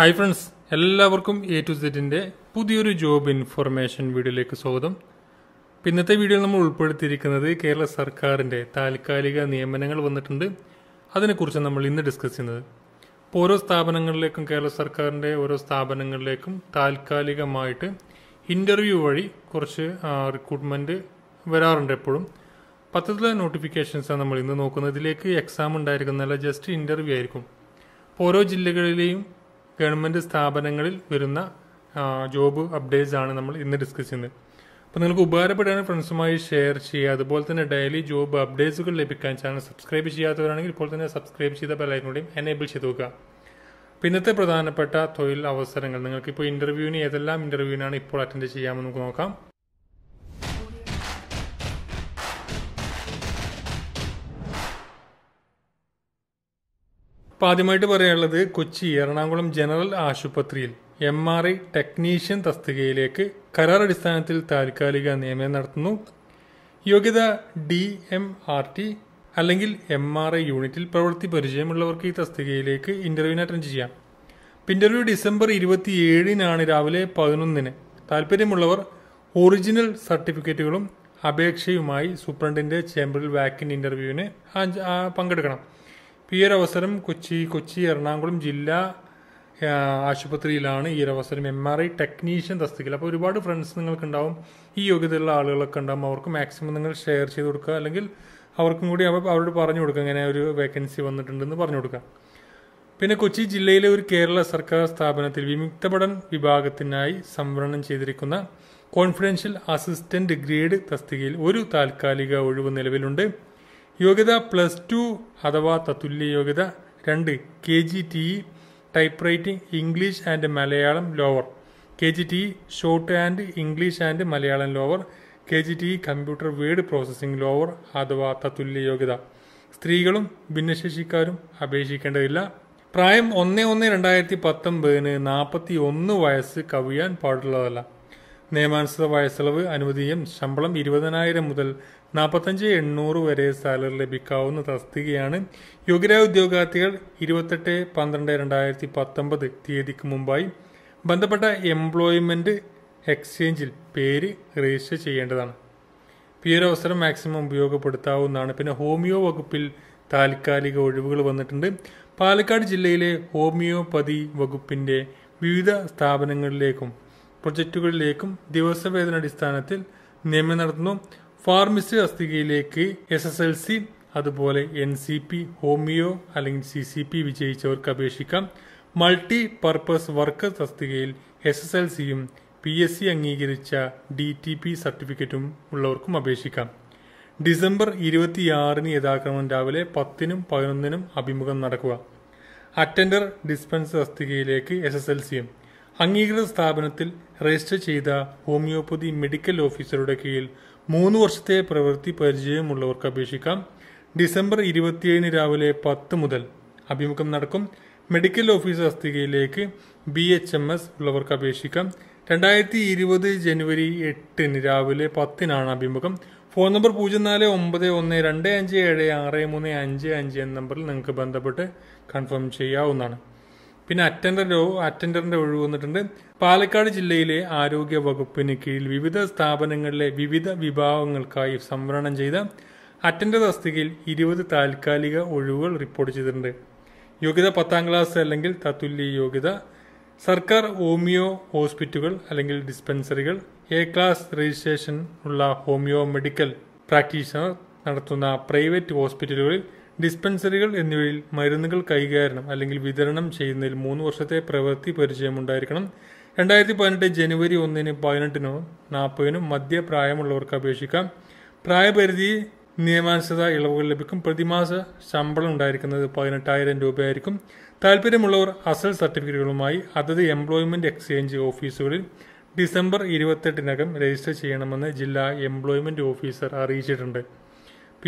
hi friends എല്ലാവർക്കും A to സെറ്റിൻ്റെ പുതിയൊരു ജോബ് ഇൻഫർമേഷൻ വീഡിയോയിലേക്ക് സ്വാഗതം ഇന്നത്തെ വീഡിയോയിൽ നമ്മൾ ഉൾപ്പെടുത്തിയിരിക്കുന്നത് കേരള സർക്കാരിൻ്റെ താൽക്കാലിക നിയമനങ്ങൾ വന്നിട്ടുണ്ട് അതിനെക്കുറിച്ച് നമ്മൾ ഇന്ന് ഡിസ്കസ് ചെയ്യുന്നത് ഇപ്പോൾ ഓരോ സ്ഥാപനങ്ങളിലേക്കും കേരള സർക്കാരിൻ്റെ ഓരോ സ്ഥാപനങ്ങളിലേക്കും താൽക്കാലികമായിട്ട് ഇൻ്റർവ്യൂ വഴി കുറച്ച് റിക്രൂട്ട്മെൻറ്റ് വരാറുണ്ട് എപ്പോഴും പത്തത്തിലെ നോട്ടിഫിക്കേഷൻസാണ് നമ്മൾ ഇന്ന് നോക്കുന്നത് ഇതിലേക്ക് എക്സാം ഉണ്ടായിരിക്കുന്നതല്ല ജസ്റ്റ് ഇൻ്റർവ്യൂ ആയിരിക്കും ഓരോ ജില്ലകളിലെയും ഗവൺമെൻറ് സ്ഥാപനങ്ങളിൽ വരുന്ന ജോബ് അപ്ഡേറ്റ്സ് ആണ് നമ്മൾ ഇന്ന് ഡിസ്കസ് ചെയ്യുന്നത് അപ്പോൾ നിങ്ങൾക്ക് ഉപകാരപ്പെടുകയാണ് ഫ്രണ്ട്സുമായി ഷെയർ ചെയ്യുക അതുപോലെ തന്നെ ഡെയിലി ജോബ് അപ്ഡേറ്റ്സുകൾ ലഭിക്കാൻ ചാനൽ സബ്സ്ക്രൈബ് ചെയ്യാത്തവരാണെങ്കിൽ ഇപ്പോൾ തന്നെ സബ്സ്ക്രൈബ് ചെയ്ത ബെല്ലൈക്കനോടെയും എനേബിൾ ചെയ്ത് വെക്കുക ഇന്നത്തെ പ്രധാനപ്പെട്ട തൊഴിൽ അവസരങ്ങൾ നിങ്ങൾക്കിപ്പോൾ ഇൻ്റർവ്യൂവിന് ഏതെല്ലാം ഇൻ്റർവ്യൂവിനാണ് ഇപ്പോൾ അറ്റൻഡ് ചെയ്യാമെന്ന് നമുക്ക് നോക്കാം അപ്പൊ ആദ്യമായിട്ട് പറയാനുള്ളത് കൊച്ചി എറണാകുളം ജനറൽ ആശുപത്രിയിൽ എം ആർ ഐ ടെക്നീഷ്യൻ തസ്തികയിലേക്ക് കരാർ അടിസ്ഥാനത്തിൽ താൽക്കാലിക നിയമനം നടത്തുന്നു യോഗ്യത ഡി എം ആർ ടി അല്ലെങ്കിൽ എം ആർ ഐ യൂണിറ്റിൽ പ്രവൃത്തി പരിചയമുള്ളവർക്ക് ഈ തസ്തികയിലേക്ക് ഇന്റർവ്യൂവിന് അറ്റൻഡ് ചെയ്യാം ഇന്റർവ്യൂ ഡിസംബർ ഇരുപത്തി ഏഴിനാണ് രാവിലെ പതിനൊന്നിന് താല്പര്യമുള്ളവർ ഒറിജിനൽ സർട്ടിഫിക്കറ്റുകളും അപേക്ഷയുമായി സൂപ്രണ്ടിന്റെ ചേംബറിൽ വാക്കിൻ ഇന്റർവ്യൂവിന് പങ്കെടുക്കണം അപ്പോൾ ഈ അവസരം കൊച്ചി കൊച്ചി എറണാകുളം ജില്ലാ ആശുപത്രിയിലാണ് ഈ അവസരം എം ആർ ഐ ടെക്നീഷ്യൻ തസ്തികയിൽ അപ്പോൾ ഒരുപാട് ഫ്രണ്ട്സ് നിങ്ങൾക്കുണ്ടാവും ഈ യോഗ്യതയുള്ള ആളുകളൊക്കെ ഉണ്ടാകും അവർക്ക് മാക്സിമം നിങ്ങൾ ഷെയർ ചെയ്ത് കൊടുക്കുക അല്ലെങ്കിൽ അവർക്കും കൂടി അവരോട് പറഞ്ഞു കൊടുക്കുക ഇങ്ങനെ ഒരു വേക്കൻസി വന്നിട്ടുണ്ടെന്ന് പറഞ്ഞു കൊടുക്കുക പിന്നെ കൊച്ചി ജില്ലയിലെ ഒരു കേരള സർക്കാർ സ്ഥാപനത്തിൽ വിമുക്തപഠൻ വിഭാഗത്തിനായി സംവരണം ചെയ്തിരിക്കുന്ന കോൺഫിഡൻഷ്യൽ അസിസ്റ്റന്റ് ഗ്രേഡ് തസ്തികയിൽ ഒരു താൽക്കാലിക ഒഴിവ് നിലവിലുണ്ട് യോഗ്യത പ്ലസ് ടു അഥവാ തത്തുല്യ യോഗ്യത രണ്ട് K G T E type writing English and Malayalam lower K G T shorthand English and Malayalam lower K G T computer word processing lower അഥവാ തത്തുല്യ യോഗ്യത സ്ത്രീകളും ഭിന്നശേഷിക്കാരും അപേക്ഷിക്കേണ്ടതില്ല പ്രായം ഒന്ന് ഒന്ന് രണ്ടായിരത്തി പത്തൊമ്പതിന് നാൽപ്പത്തി ഒന്ന് വയസ്സ് കവിയാൻ പാടുള്ളതല്ല നിയമാനുസൃത വയസ്സളവ് അനുമതിയും ശമ്പളം ഇരുപതിനായിരം മുതൽ നാൽപ്പത്തഞ്ച് എണ്ണൂറ് വരെ സാലറി ലഭിക്കാവുന്ന തസ്തികയാണ് യോഗ്യരായ ഉദ്യോഗാർത്ഥികൾ ഇരുപത്തെട്ട് പന്ത്രണ്ട് രണ്ടായിരത്തി പത്തൊമ്പത് തീയതിക്ക് മുമ്പായി ബന്ധപ്പെട്ട എംപ്ലോയ്മെൻറ്റ് എക്സ്ചേഞ്ചിൽ പേര് രജിസ്റ്റർ ചെയ്യേണ്ടതാണ് ഈ ഒരു അവസരം മാക്സിമം ഉപയോഗപ്പെടുത്താവുന്നതാണ് പിന്നെ ഹോമിയോ വകുപ്പിൽ താൽക്കാലിക ഒഴിവുകൾ വന്നിട്ടുണ്ട് പാലക്കാട് ജില്ലയിലെ ഹോമിയോപതി വകുപ്പിൻ്റെ വിവിധ സ്ഥാപനങ്ങളിലേക്കും പ്രൊജക്റ്റുകളിലേക്കും ദിവസവേതന അടിസ്ഥാനത്തിൽ നിയമനം നടത്തുന്നു ഫാർമസി തസ്തികയിലേക്ക് എസ് എസ് എൽ സി അതുപോലെ എൻ സി പി ഹോമിയോ അല്ലെങ്കിൽ സി സി പി വിജയിച്ചവർക്ക് അപേക്ഷിക്കാം മൾട്ടി പർപ്പസ് വർക്ക് തസ്തികയിൽ എസ് എസ് എൽ സിയും പി എസ് സി അംഗീകരിച്ച ഡി ടി പി സർട്ടിഫിക്കറ്റും ഉള്ളവർക്കും അപേക്ഷിക്കാം ഡിസംബർ ഇരുപത്തിയാറിന് യഥാക്രമം രാവിലെ പത്തിനും പതിനൊന്നിനും അഭിമുഖം നടക്കുക അറ്റൻഡർ ഡിസ്പെൻസ് തസ്തികയിലേക്ക് എസ് എസ് എൽ സിയും അംഗീകൃത സ്ഥാപനത്തിൽ രജിസ്റ്റർ ചെയ്ത ഹോമിയോപ്പതി മെഡിക്കൽ ഓഫീസറുടെ കീഴിൽ മൂന്ന് വർഷത്തെ പ്രവൃത്തി പരിചയമുള്ളവർക്ക് അപേക്ഷിക്കാം ഡിസംബർ ഇരുപത്തിയേഴിന് രാവിലെ പത്ത് മുതൽ അഭിമുഖം നടക്കും മെഡിക്കൽ ഓഫീസ് തസ്തികയിലേക്ക് ബി എച്ച് എം എസ് ഉള്ളവർക്ക് അപേക്ഷിക്കാം രണ്ടായിരത്തി ഇരുപത് ജനുവരി എട്ടിന് രാവിലെ പത്തിനാണ് അഭിമുഖം ഫോൺ നമ്പർ പൂജ്യം നാല് ഒമ്പത് ഒന്ന് രണ്ട് അഞ്ച് ഏഴ് ആറ് മൂന്ന് അഞ്ച് അഞ്ച് എന്ന നമ്പറിൽ നിങ്ങൾക്ക് ബന്ധപ്പെട്ട് കൺഫേം ചെയ്യാവുന്നതാണ് പിന്നെ അറ്റൻഡറിൻ്റെ അറ്റൻഡറിൻ്റെ ഒഴിവ് വന്നിട്ടുണ്ട് പാലക്കാട് ജില്ലയിലെ ആരോഗ്യ വകുപ്പിന് കീഴിൽ വിവിധ സ്ഥാപനങ്ങളിലെ വിവിധ വിഭാഗങ്ങൾക്കായി സംവരണം ചെയ്ത അറ്റൻഡർ തസ്തികയിൽ ഇരുപത് താൽക്കാലിക ഒഴിവുകൾ റിപ്പോർട്ട് ചെയ്തിട്ടുണ്ട് യോഗ്യത പത്താം ക്ലാസ് അല്ലെങ്കിൽ തത്തുല്യ യോഗ്യത സർക്കാർ ഹോമിയോ ഹോസ്പിറ്റലുകൾ അല്ലെങ്കിൽ ഡിസ്പെൻസറികൾ എ ക്ലാസ് രജിസ്ട്രേഷൻ ഉള്ള ഹോമിയോ മെഡിക്കൽ പ്രാക്ടീഷണർ നടത്തുന്ന പ്രൈവറ്റ് ഹോസ്പിറ്റലുകളിൽ ഡിസ്പെൻസറികൾ എന്നിവയിൽ മരുന്നുകൾ കൈകാരണം അല്ലെങ്കിൽ വിതരണം ചെയ്യുന്നതിൽ മൂന്ന് വർഷത്തെ പ്രവൃത്തി പരിചയമുണ്ടായിരിക്കണം രണ്ടായിരത്തി പതിനെട്ട് ജനുവരി ഒന്നിന് പതിനെട്ടിനോ നാൽപ്പതിനോ മധ്യപ്രായമുള്ളവർക്ക് അപേക്ഷിക്കാം പ്രായപരിധി നിയമാനുസൃത ഇളവുകൾ ലഭിക്കും പ്രതിമാസ ശമ്പളം ഉണ്ടായിരിക്കുന്നത് പതിനെട്ടായിരം രൂപയായിരിക്കും താല്പര്യമുള്ളവർ അസൽ സർട്ടിഫിക്കറ്റുകളുമായി അതത് എംപ്ലോയ്മെന്റ് എക്സ്ചേഞ്ച് ഓഫീസുകളിൽ ഡിസംബർ ഇരുപത്തെട്ടിനകം രജിസ്റ്റർ ചെയ്യണമെന്ന് ജില്ലാ എംപ്ലോയ്മെന്റ് ഓഫീസർ അറിയിച്ചിട്ടുണ്ട്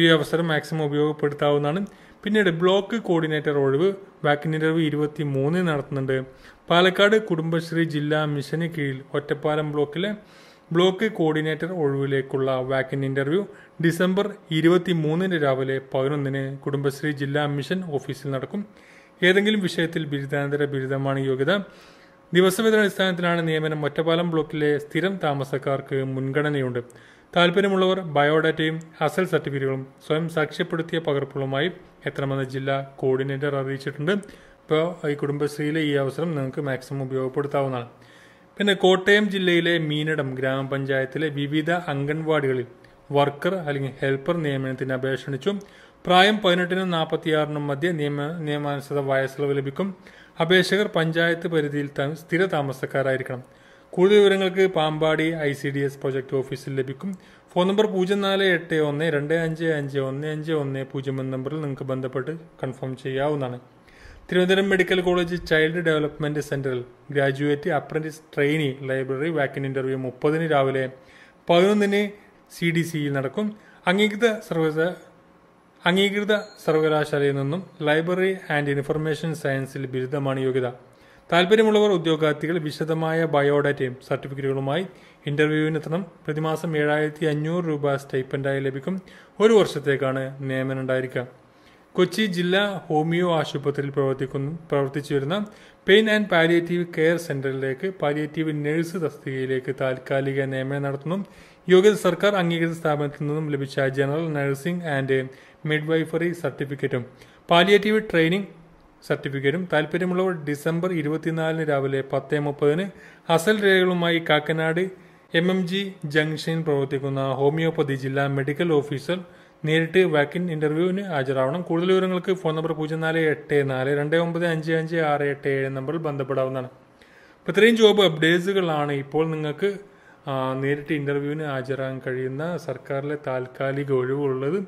ഈ അവസരം മാക്സിമം ഉപയോഗപ്പെടുത്താവുന്നതാണ് പിന്നീട് ബ്ലോക്ക് കോർഡിനേറ്റർ ഒഴിവ് വാക്കിൻ ഇൻ്റർവ്യൂ ഇരുപത്തി മൂന്നിന് നടത്തുന്നുണ്ട് പാലക്കാട് കുടുംബശ്രീ ജില്ലാ മിഷന് കീഴിൽ ഒറ്റപ്പാലം ബ്ലോക്കിലെ ബ്ലോക്ക് കോർഡിനേറ്റർ ഒഴിവിലേക്കുള്ള വാക്കിൻ ഇൻ്റർവ്യൂ ഡിസംബർ ഇരുപത്തി മൂന്നിന് രാവിലെ പതിനൊന്നിന് കുടുംബശ്രീ ജില്ലാ മിഷൻ ഓഫീസിൽ നടക്കും ഏതെങ്കിലും വിഷയത്തിൽ ബിരുദാനന്തര ബിരുദമാണ് യോഗ്യത ദിവസവേതനാടിസ്ഥാനത്തിലാണ് നിയമനം ഒറ്റപ്പാലം ബ്ലോക്കിലെ സ്ഥിരം താമസക്കാർക്ക് മുൻഗണനയുണ്ട് താല്പര്യമുള്ളവർ ബയോഡാറ്റയും അസൽ സർട്ടിഫിക്കറ്റുകളും സ്വയം സാക്ഷ്യപ്പെടുത്തിയ പകർപ്പുകളുമായി എത്തണമെന്ന് ജില്ലാ കോർഡിനേറ്റർ അറിയിച്ചിട്ടുണ്ട് ഇപ്പോൾ ഈ കുടുംബശ്രീയിലെ ഈ അവസരം നിങ്ങൾക്ക് മാക്സിമം ഉപയോഗപ്പെടുത്താവുന്നതാണ് പിന്നെ കോട്ടയം ജില്ലയിലെ മീനടം ഗ്രാമപഞ്ചായത്തിലെ വിവിധ അംഗൻവാടികളിൽ വർക്കർ അല്ലെങ്കിൽ ഹെൽപ്പർ നിയമനത്തിന് അപേക്ഷണിച്ചു പ്രായം പതിനെട്ടിനും നാൽപ്പത്തിയാറിനും മധ്യ നിയമ നിയമാനുസൃത വയസ്സിളവ് ലഭിക്കും അപേക്ഷകർ പഞ്ചായത്ത് പരിധിയിൽ സ്ഥിര താമസക്കാരായിരിക്കണം കൂടുതൽ വിവരങ്ങൾക്ക് Pampady I C D S project ഓഫീസിൽ ലഭിക്കും ഫോൺ നമ്പർ പൂജ്യം നാല് എട്ട് ഒന്ന് രണ്ട് അഞ്ച് അഞ്ച് ഒന്ന് അഞ്ച് ഒന്ന് പൂജ്യം എന്ന നമ്പറിൽ നിങ്ങൾക്ക് ബന്ധപ്പെട്ട് കൺഫേം ചെയ്യാവുന്നതാണ് Thiruvananthapuram medical college child development സെൻറ്ററിൽ graduate apprentice trainee library walk in interview മുപ്പതിന് രാവിലെ പതിനൊന്നിന് സി ഡി സിയിൽ നടക്കും അംഗീകൃത സർവകലാ അംഗീകൃത സർവകലാശാലയിൽ നിന്നും ലൈബ്രറി ആൻഡ് ഇൻഫർമേഷൻ സയൻസിൽ ബിരുദമാണ് യോഗ്യത താല്പര്യമുള്ളവർ ഉദ്യോഗാർത്ഥികൾ വിശദമായ ബയോഡാറ്റയും സർട്ടിഫിക്കറ്റുകളുമായി എത്തണം പ്രതിമാസം ഏഴായിരത്തി അഞ്ഞൂറ് രൂപ സ്റ്റൈപ്പൻഡായി ലഭിക്കും ഒരു വർഷത്തേക്കാണ് നിയമനം ഉണ്ടായിരിക്കുക കൊച്ചി ജില്ലാ ഹോമിയോ ആശുപത്രിയിൽ പ്രവർത്തിക്കുന്നു പ്രവർത്തിച്ചു വരുന്ന പെയിൻ ആൻഡ് പാലിയേറ്റീവ് കെയർ സെന്ററിലേക്ക് പാലിയേറ്റീവ് നഴ്സ് തസ്തികയിലേക്ക് താൽക്കാലിക നിയമനം നടത്തുന്നു യോഗ്യത സർക്കാർ അംഗീകൃത സ്ഥാപനത്തിൽ നിന്നും ലഭിച്ച ജനറൽ നഴ്സിംഗ് ആൻഡ് മിഡ്വൈഫറി സർട്ടിഫിക്കറ്റും പാലിയേറ്റീവ് ട്രെയിനിങ് സർട്ടിഫിക്കറ്റും താല്പര്യമുള്ളവർ ഡിസംബർ ഇരുപത്തിനാലിന് രാവിലെ പത്ത് മുപ്പതിന് അസൽ രേഖകളുമായി കാക്കനാട് എം എം ജി ജംഗ്ഷനിൽ പ്രവർത്തിക്കുന്ന ഹോമിയോപ്പതി ജില്ലാ മെഡിക്കൽ ഓഫീസർ നേരിട്ട് വാക്കിൻ ഇന്റർവ്യൂവിന് ഹാജരാവണം കൂടുതൽ വിവരങ്ങൾക്ക് ഫോൺ നമ്പർ പൂജ്യം നാല് എട്ട് നാല് രണ്ട് ഒമ്പത് അഞ്ച് അഞ്ച് ആറ് എട്ട് ഏഴ് നമ്പറിൽ ബന്ധപ്പെടാവുന്നതാണ് അപ്പോൾ ഇത്രയും ജോബ് അപ്ഡേറ്റ്സുകളാണ് ഇപ്പോൾ നിങ്ങൾക്ക് നേരിട്ട് ഇൻ്റർവ്യൂവിന് ഹാജരാകാൻ കഴിയുന്ന സർക്കാരിലെ താൽക്കാലിക ഒഴിവുള്ളത്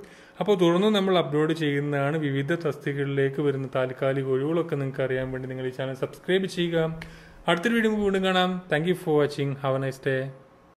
അപ്പോൾ തുടർന്ന് നമ്മൾ അപ്ലോഡ് ചെയ്യുന്നതാണ് വിവിധ തസ്തികളിലേക്ക് വരുന്ന താൽക്കാലിക ഒഴിവുകളൊക്കെ നിങ്ങൾക്ക് അറിയാൻ വേണ്ടി നിങ്ങൾ ഈ ചാനൽ സബ്സ്ക്രൈബ് ചെയ്യുക അടുത്തൊരു വീഡിയോ വീണ്ടും കാണാം thank for watching have a nice day